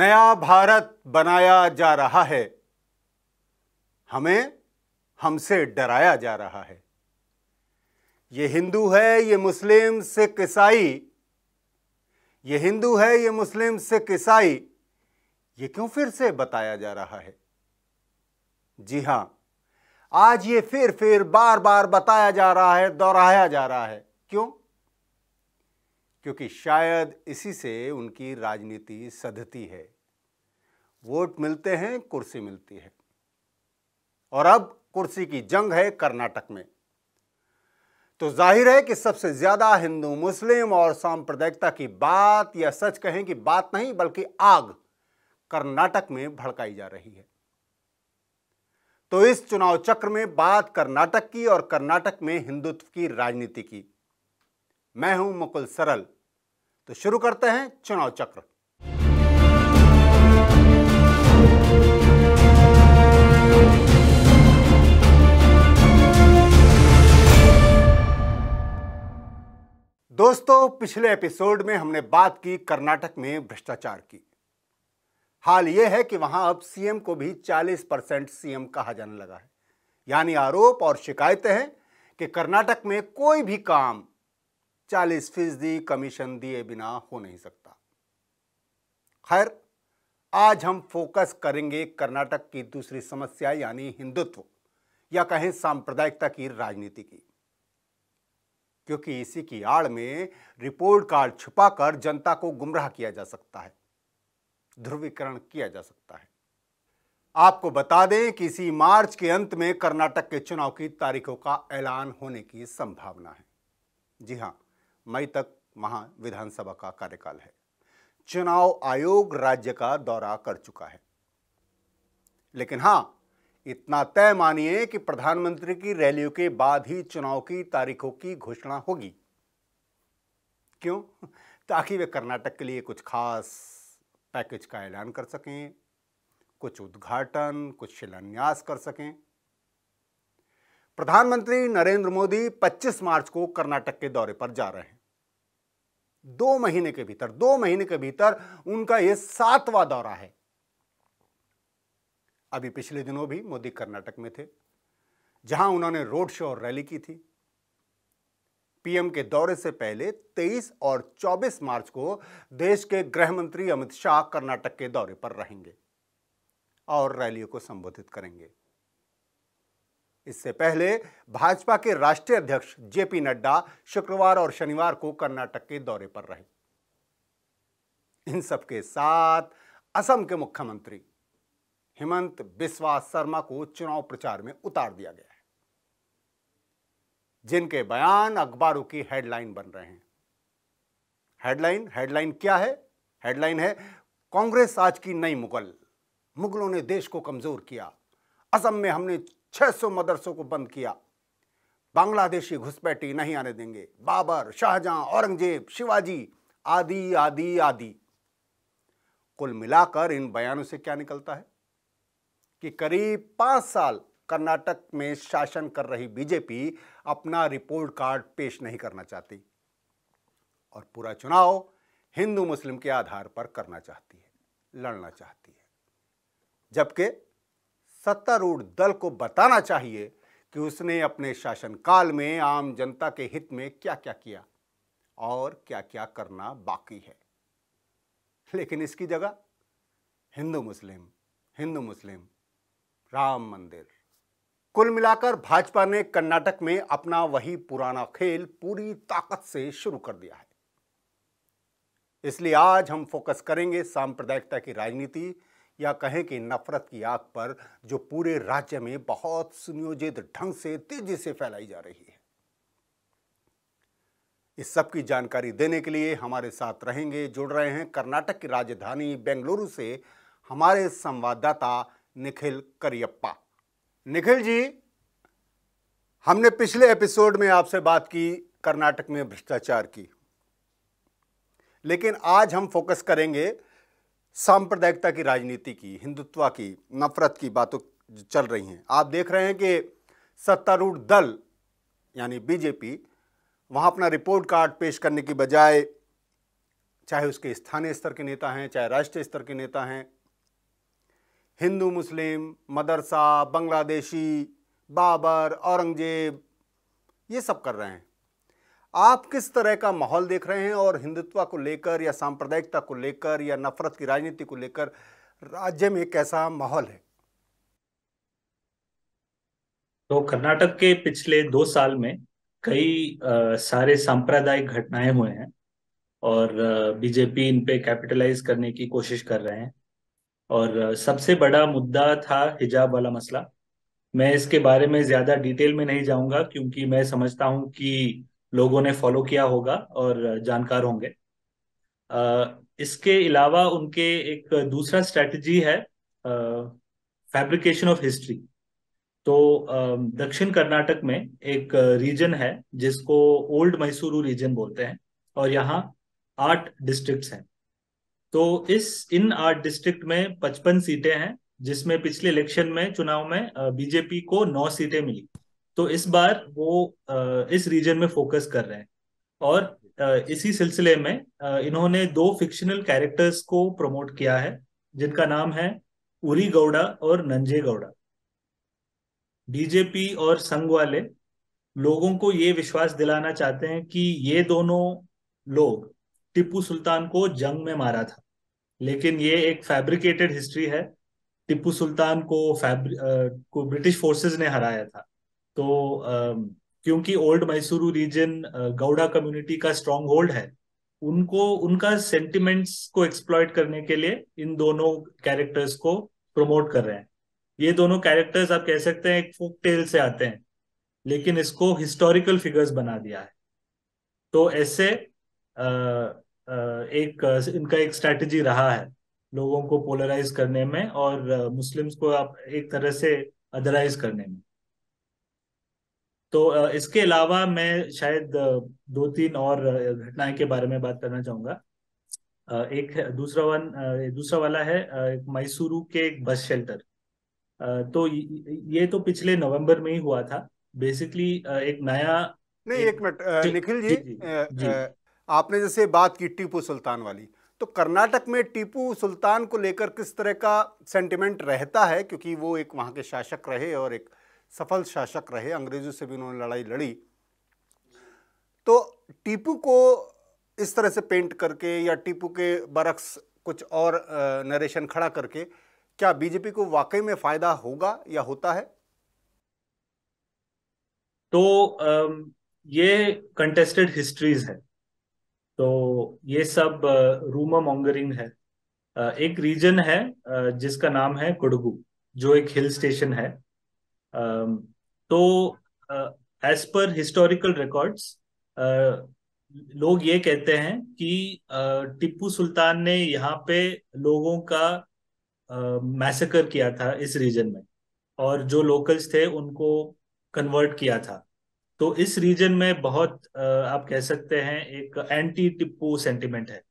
नया भारत बनाया जा रहा है हमें हमसे डराया जा रहा है ये हिंदू है ये मुस्लिम सिख ईसाई ये हिंदू है ये मुस्लिम सिख ईसाई ये क्यों फिर से बताया जा रहा है जी हां आज ये फिर फिर बार बार बताया जा रहा है दोहराया जा रहा है क्यों क्योंकि शायद इसी से उनकी राजनीति सधती है वोट मिलते हैं कुर्सी मिलती है और अब कुर्सी की जंग है कर्नाटक में तो जाहिर है कि सबसे ज्यादा हिंदू मुस्लिम और सांप्रदायिकता की बात या सच कहें कि बात नहीं बल्कि आग कर्नाटक में भड़काई जा रही है तो इस चुनाव चक्र में बात कर्नाटक की और कर्नाटक में हिंदुत्व की राजनीति की मैं हूं मुकुल सरल तो शुरू करते हैं चुनाव चक्र दोस्तों पिछले एपिसोड में हमने बात की कर्नाटक में भ्रष्टाचार की हाल यह है कि वहां अब सीएम को भी 40 परसेंट सीएम कहा जाने लगा है यानी आरोप और शिकायतें हैं कि कर्नाटक में कोई भी काम चालीस फीसदी कमीशन दिए बिना हो नहीं सकता खैर आज हम फोकस करेंगे कर्नाटक की दूसरी समस्या यानी हिंदुत्व या कहें सांप्रदायिकता की राजनीति की क्योंकि इसी की आड़ में रिपोर्ट कार्ड छुपाकर जनता को गुमराह किया जा सकता है ध्रुवीकरण किया जा सकता है आपको बता दें कि इसी मार्च के अंत में कर्नाटक के चुनाव की तारीखों का ऐलान होने की संभावना है जी हां मई तक महा विधानसभा का कार्यकाल है चुनाव आयोग राज्य का दौरा कर चुका है लेकिन हां इतना तय मानिए कि प्रधानमंत्री की रैलियों के बाद ही चुनाव की तारीखों की घोषणा होगी क्यों ताकि वे कर्नाटक के लिए कुछ खास पैकेज का ऐलान कर सकें कुछ उद्घाटन कुछ शिलान्यास कर सकें प्रधानमंत्री नरेंद्र मोदी 25 मार्च को कर्नाटक के दौरे पर जा रहे हैं दो महीने के भीतर दो महीने के भीतर उनका यह सातवां दौरा है अभी पिछले दिनों भी मोदी कर्नाटक में थे जहां उन्होंने रोड शो और रैली की थी पीएम के दौरे से पहले 23 और 24 मार्च को देश के गृह मंत्री अमित शाह कर्नाटक के दौरे पर रहेंगे और रैलियों को संबोधित करेंगे इससे पहले भाजपा के राष्ट्रीय अध्यक्ष जेपी नड्डा शुक्रवार और शनिवार को कर्नाटक के दौरे पर रहे इन सबके साथ असम के मुख्यमंत्री हेमंत बिस्वा शर्मा को चुनाव प्रचार में उतार दिया गया है जिनके बयान अखबारों की हेडलाइन बन रहे हैं हेडलाइन हेडलाइन क्या है हेडलाइन है कांग्रेस आज की नई मुगल मुगलों ने देश को कमजोर किया असम में हमने 600 मदरसों को बंद किया बांग्लादेशी घुसपैठी नहीं आने देंगे बाबर शाहजहां औरंगजेब शिवाजी आदि आदि आदि कुल मिलाकर इन बयानों से क्या निकलता है कि करीब पांच साल कर्नाटक में शासन कर रही बीजेपी अपना रिपोर्ट कार्ड पेश नहीं करना चाहती और पूरा चुनाव हिंदू मुस्लिम के आधार पर करना चाहती है लड़ना चाहती है जबकि सत्तारूढ़ दल को बताना चाहिए कि उसने अपने शासनकाल में आम जनता के हित में क्या क्या किया और क्या क्या करना बाकी है लेकिन इसकी जगह हिंदू मुस्लिम हिंदू मुस्लिम राम मंदिर कुल मिलाकर भाजपा ने कर्नाटक में अपना वही पुराना खेल पूरी ताकत से शुरू कर दिया है इसलिए आज हम फोकस करेंगे सांप्रदायिकता की राजनीति या कहें कि नफरत की आग पर जो पूरे राज्य में बहुत सुनियोजित ढंग से तेजी से फैलाई जा रही है इस सब की जानकारी देने के लिए हमारे साथ रहेंगे जुड़ रहे हैं कर्नाटक की राजधानी बेंगलुरु से हमारे संवाददाता निखिल करियप्पा निखिल जी हमने पिछले एपिसोड में आपसे बात की कर्नाटक में भ्रष्टाचार की लेकिन आज हम फोकस करेंगे सांप्रदायिकता की राजनीति की हिंदुत्व की नफरत की बातों चल रही हैं आप देख रहे हैं कि सत्तारूढ़ दल यानी बीजेपी वहाँ अपना रिपोर्ट कार्ड पेश करने की बजाय चाहे उसके स्थानीय स्तर के नेता हैं चाहे राष्ट्रीय स्तर के नेता हैं हिंदू मुस्लिम मदरसा बांग्लादेशी बाबर औरंगजेब ये सब कर रहे हैं आप किस तरह का माहौल देख रहे हैं और हिंदुत्व को लेकर या सांप्रदायिकता को लेकर या नफरत की राजनीति को लेकर राज्य में कैसा माहौल है तो कर्नाटक के पिछले दो साल में कई आ, सारे सांप्रदायिक घटनाएं हुए हैं और बीजेपी इन पे कैपिटलाइज करने की कोशिश कर रहे हैं और सबसे बड़ा मुद्दा था हिजाब वाला मसला मैं इसके बारे में ज्यादा डिटेल में नहीं जाऊंगा क्योंकि मैं समझता हूं कि लोगों ने फॉलो किया होगा और जानकार होंगे इसके अलावा उनके एक दूसरा स्ट्रेटजी है फैब्रिकेशन ऑफ हिस्ट्री तो दक्षिण कर्नाटक में एक रीजन है जिसको ओल्ड मैसूरू रीजन बोलते हैं और यहाँ आठ डिस्ट्रिक्ट्स हैं तो इस इन आठ डिस्ट्रिक्ट में पचपन सीटें हैं जिसमें पिछले इलेक्शन में चुनाव में बीजेपी को नौ सीटें मिली तो इस बार वो इस रीजन में फोकस कर रहे हैं और इसी सिलसिले में इन्होंने दो फिक्शनल कैरेक्टर्स को प्रमोट किया है जिनका नाम है उरी गौड़ा और नंजे गौड़ा बीजेपी और संघ वाले लोगों को ये विश्वास दिलाना चाहते हैं कि ये दोनों लोग टिप्पू सुल्तान को जंग में मारा था लेकिन ये एक फैब्रिकेटेड हिस्ट्री है टिप्पू सुल्तान को फैब्रिक को ब्रिटिश फोर्सेस ने हराया था तो क्योंकि old Mysuru region Gowda community का स्ट्रॉन्ग होल्ड है उनको उनका सेंटिमेंट्स को एक्सप्लॉयट करने के लिए इन दोनों कैरेक्टर्स को प्रमोट कर रहे हैं ये दोनों कैरेक्टर्स आप कह सकते हैं एक फोक टेल से आते हैं लेकिन इसको हिस्टोरिकल फिगर्स बना दिया है तो ऐसे एक इनका एक स्ट्रैटेजी रहा है लोगों को पोलराइज करने में और मुस्लिम्स को आप एक तरह से अदराइज करने में तो इसके अलावा मैं शायद दो तीन और घटनाएं के बारे में बात करना चाहूंगा एक दूसरा वन दूसरा वाला है मैसूरू के एक बस शेल्टर तो ये तो पिछले नवंबर में ही हुआ था बेसिकली एक नया नहीं एक, एक मिनट निखिल जी, जी, जी, जी आपने जैसे बात की टीपू सुल्तान वाली तो कर्नाटक में टीपू सुल्तान को लेकर किस तरह का सेंटिमेंट रहता है क्योंकि वो एक वहां के शासक रहे और एक सफल शासक रहे अंग्रेज़ों से भी उन्होंने लड़ाई लड़ी तो टीपू को इस तरह से पेंट करके या टीपू के बरक्स कुछ और नरेशन खड़ा करके क्या बीजेपी को वाकई में फायदा होगा या होता है तो ये कंटेस्टेड हिस्ट्रीज है तो ये सब रूमा मॉन्गरिंग है एक रीजन है जिसका नाम है कुडगु जो एक हिल स्टेशन है Um, तो एज पर हिस्टोरिकल रिकॉर्ड्स लोग ये कहते हैं कि uh, टिप्पू सुल्तान ने यहाँ पे लोगों का मैसेकर uh, किया था इस रीजन में और जो लोकल्स थे उनको कन्वर्ट किया था तो इस रीजन में बहुत uh, आप कह सकते हैं एक एंटी टिप्पू सेंटिमेंट है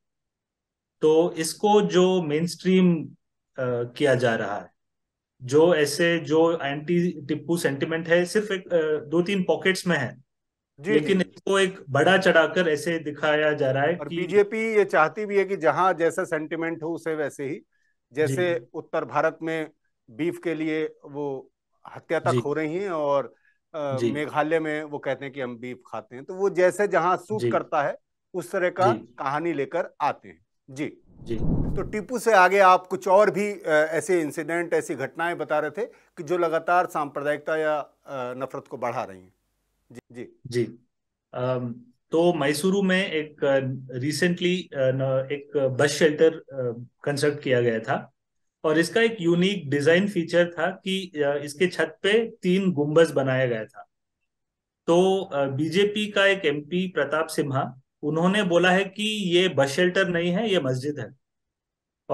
तो इसको जो मेन स्ट्रीम किया जा रहा है जो ऐसे जो एंटी टिप्पू सेंटिमेंट है सिर्फ एक दो तीन पॉकेट्स में है जी, लेकिन जी. इसको एक बड़ा चढ़ाकर ऐसे दिखाया जा रहा है और बीजेपी ये चाहती भी है कि जहां जैसा सेंटिमेंट हो उसे वैसे ही जैसे उत्तर भारत में बीफ के लिए वो हत्या तक हो रही है और मेघालय में वो कहते हैं कि हम बीफ खाते हैं तो वो जैसे जहां सूट करता है उस तरह का कहानी लेकर आते हैं जी जी तो टीपू से आगे आप कुछ और भी ऐसे इंसिडेंट ऐसी घटनाएं बता रहे थे कि जो लगातार सांप्रदायिकता या नफरत को बढ़ा रही हैं जी जी जी तो मैसूरू में एक रिसेंटली एक बस शेल्टर कंस्ट्रक्ट किया गया था और इसका एक यूनिक डिजाइन फीचर था कि इसके छत पे तीन गुंबज बनाया गया था तो बीजेपी का एक एमपी प्रताप सिम्हा उन्होंने बोला है कि ये बस शेल्टर नहीं है ये मस्जिद है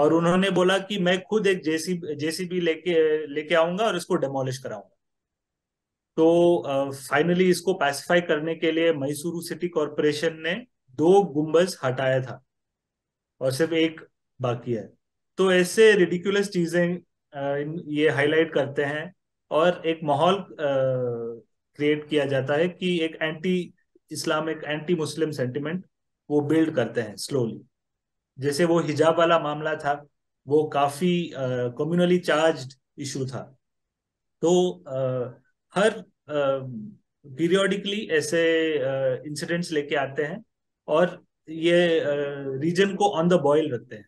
और उन्होंने बोला कि मैं खुद एक जेसी जेसीबी लेके लेके आऊंगा और इसको डेमोलिश कराऊंगा तो फाइनली uh, इसको पैसिफाई करने के लिए मैसूरू सिटी कॉरपोरेशन ने दो गुम्बस हटाया था और सिर्फ एक बाकी है तो ऐसे रिडिकुलस चीजें ये हाईलाइट करते हैं और एक माहौल क्रिएट किया जाता है कि एक anti Islamic anti Muslim sentiment वो बिल्ड करते हैं स्लोली जैसे वो हिजाब वाला मामला था वो काफी कम्युनली चार्ज इशू था तो uh, हर पीरियोडिकली uh, ऐसे इंसिडेंट्स uh, लेके आते हैं और ये रीजन को ऑन द बॉयल रखते हैं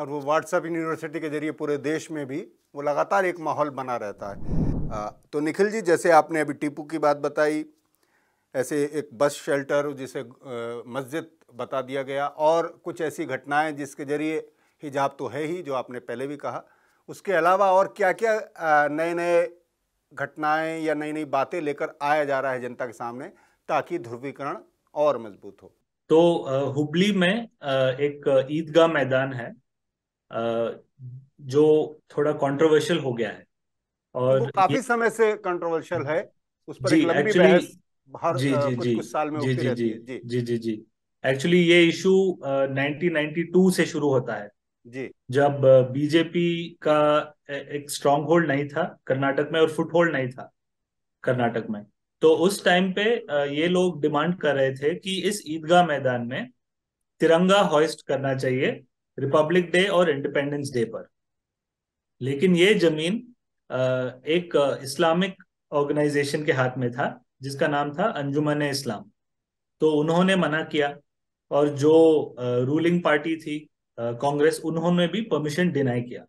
और वो व्हाट्सएप यूनिवर्सिटी के जरिए पूरे देश में भी वो लगातार एक माहौल बना रहता है तो निखिल जी जैसे आपने अभी टीपू की बात बताई ऐसे एक बस शेल्टर जिसे मस्जिद बता दिया गया और कुछ ऐसी घटनाएं जिसके ज़रिए हिजाब तो है ही जो आपने पहले भी कहा उसके अलावा और क्या क्या नए नए घटनाएं या नई नई बातें लेकर आया जा रहा है जनता के सामने ताकि ध्रुवीकरण और मजबूत हो तो हुबली में एक ईदगाह मैदान है जो थोड़ा कंट्रोवर्शियल हो गया है और काफी समय से कंट्रोवर्शियल है उस पर एक लंबी actually, बहस हर जी, जी, कुछ जी, कुछ साल में जी जी जी जी जी जी जी एक्चुअली ये इशू 1992 से शुरू होता है जी जब बीजेपी का एक स्ट्रॉन्ग होल्ड नहीं था कर्नाटक में और फुट होल्ड नहीं था कर्नाटक में तो उस टाइम पे ये लोग डिमांड कर रहे थे कि इस ईदगाह मैदान में तिरंगा हॉइस्ट करना चाहिए रिपब्लिक डे और इंडिपेंडेंस डे पर लेकिन ये जमीन एक इस्लामिक ऑर्गेनाइजेशन के हाथ में था जिसका नाम था अंजुमन इस्लाम तो उन्होंने मना किया और जो रूलिंग पार्टी थी कांग्रेस उन्होंने भी परमिशन डिनाई किया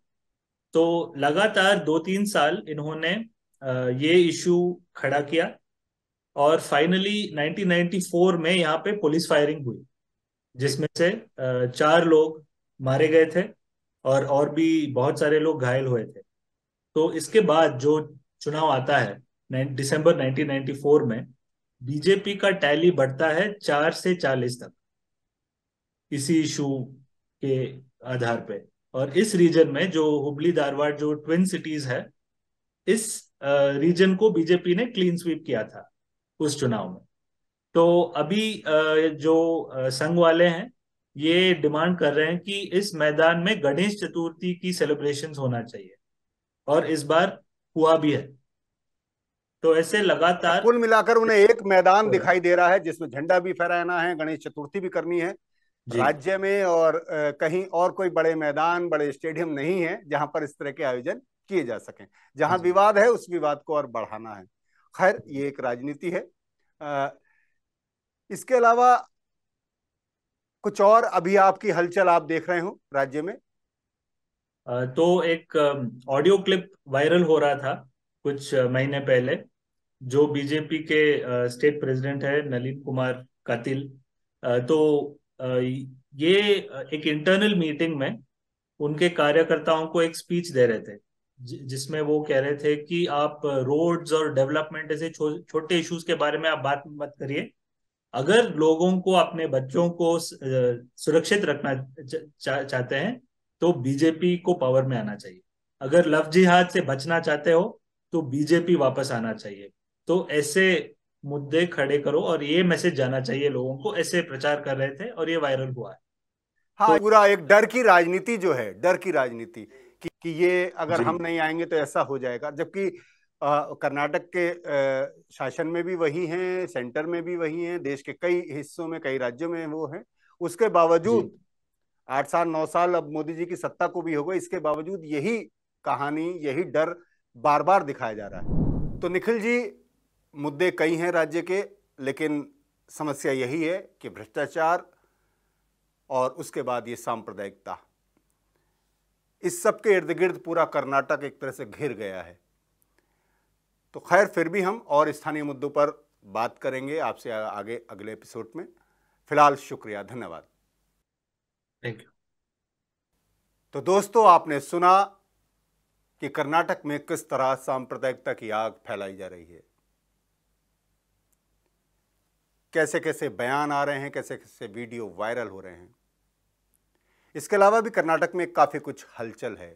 तो लगातार दो तीन साल इन्होंने ये इशू खड़ा किया और फाइनली 1994 में यहाँ पे पुलिस फायरिंग हुई जिसमें से चार लोग मारे गए थे और और भी बहुत सारे लोग घायल हुए थे तो इसके बाद जो चुनाव आता है दिसंबर 1994 में बीजेपी का टैली बढ़ता है चार से चालीस तक इसी इशू के आधार पे और इस रीजन में जो हुबली धारवाड़ जो ट्विन सिटीज है इस रीजन को बीजेपी ने क्लीन स्वीप किया था उस चुनाव में तो अभी जो संघ वाले हैं ये डिमांड कर रहे हैं कि इस मैदान में गणेश चतुर्थी की सेलिब्रेशन होना चाहिए और इस बार हुआ भी है तो ऐसे लगातार कुल मिलाकर उन्हें एक मैदान दिखाई दे रहा है जिसमें झंडा भी फहराना है गणेश चतुर्थी भी करनी है राज्य में और कहीं और कोई बड़े मैदान बड़े स्टेडियम नहीं है जहां पर इस तरह के आयोजन किए जा सके जहां विवाद है उस विवाद को और बढ़ाना है खैर ये एक राजनीति है इसके अलावा कुछ और अभी आपकी हलचल आप देख रहे हो राज्य में तो एक ऑडियो क्लिप वायरल हो रहा था कुछ महीने पहले जो बीजेपी के स्टेट प्रेसिडेंट है नलिन कुमार कतिल तो ये एक इंटरनल मीटिंग में उनके कार्यकर्ताओं को एक स्पीच दे रहे थे जिसमें वो कह रहे थे कि आप रोड्स और डेवलपमेंट ऐसे छो, छोटे इश्यूज के बारे में आप बात मत करिए अगर लोगों को अपने बच्चों को सुरक्षित रखना चा, चाहते हैं तो बीजेपी को पावर में आना चाहिए अगर लव जिहाद से बचना चाहते हो तो बीजेपी वापस आना चाहिए तो ऐसे मुद्दे खड़े करो और ये मैसेज जाना चाहिए लोगों को ऐसे प्रचार कर रहे थे और ये वायरल हुआ है हाँ तो, पूरा एक डर की राजनीति जो है डर की राजनीति कि, कि ये अगर हम नहीं आएंगे तो ऐसा हो जाएगा जबकि कर्नाटक के आ, शासन में भी वही हैं सेंटर में भी वही हैं देश के कई हिस्सों में कई राज्यों में वो हैं उसके बावजूद आठ साल नौ साल अब मोदी जी की सत्ता को भी होगा इसके बावजूद यही कहानी यही डर बार बार दिखाया जा रहा है तो निखिल जी मुद्दे कई हैं राज्य के लेकिन समस्या यही है कि भ्रष्टाचार और उसके बाद ये सांप्रदायिकता इस सब के इर्द गिर्द पूरा कर्नाटक एक तरह से घिर गया है तो खैर फिर भी हम और स्थानीय मुद्दों पर बात करेंगे आपसे आगे अगले एपिसोड में फिलहाल शुक्रिया धन्यवाद थैंक यू तो दोस्तों आपने सुना कि कर्नाटक में किस तरह सांप्रदायिकता की आग फैलाई जा रही है कैसे कैसे बयान आ रहे हैं कैसे कैसे वीडियो वायरल हो रहे हैं इसके अलावा भी कर्नाटक में काफ़ी कुछ हलचल है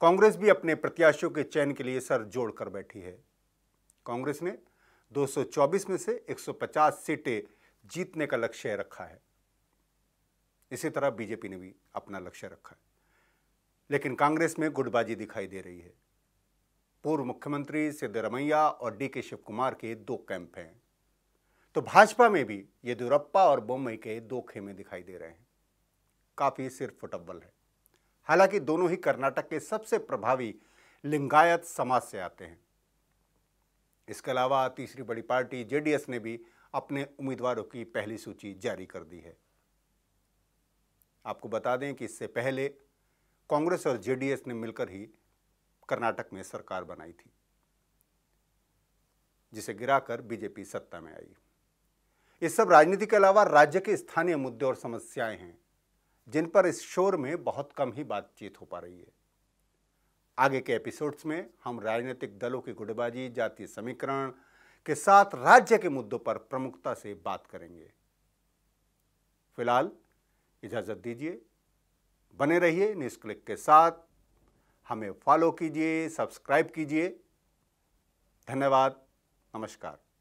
कांग्रेस भी अपने प्रत्याशियों के चयन के लिए सर जोड़कर बैठी है कांग्रेस ने 224 में से 150 सीटें जीतने का लक्ष्य रखा है इसी तरह बीजेपी ने भी अपना लक्ष्य रखा है लेकिन कांग्रेस में गुटबाजी दिखाई दे रही है पूर्व मुख्यमंत्री सिद्धरमैया और डी के शिव कुमार के दो कैंप हैं तो भाजपा में भी येदुरप्पा और बोम्बई के दो खेमे दिखाई दे रहे हैं काफ़ी सिर फुटबल है हालांकि दोनों ही कर्नाटक के सबसे प्रभावी लिंगायत समाज से आते हैं इसके अलावा तीसरी बड़ी पार्टी जेडीएस ने भी अपने उम्मीदवारों की पहली सूची जारी कर दी है आपको बता दें कि इससे पहले कांग्रेस और जेडीएस ने मिलकर ही कर्नाटक में सरकार बनाई थी जिसे गिराकर बीजेपी सत्ता में आई ये सब राजनीति के अलावा राज्य के स्थानीय मुद्दे और समस्याएं हैं जिन पर इस शोर में बहुत कम ही बातचीत हो पा रही है आगे के एपिसोड्स में हम राजनीतिक दलों की गुटबाजी जातीय समीकरण के साथ राज्य के मुद्दों पर प्रमुखता से बात करेंगे फिलहाल इजाज़त दीजिए बने रहिए न्यूज़ क्लिक के साथ हमें फॉलो कीजिए सब्सक्राइब कीजिए धन्यवाद नमस्कार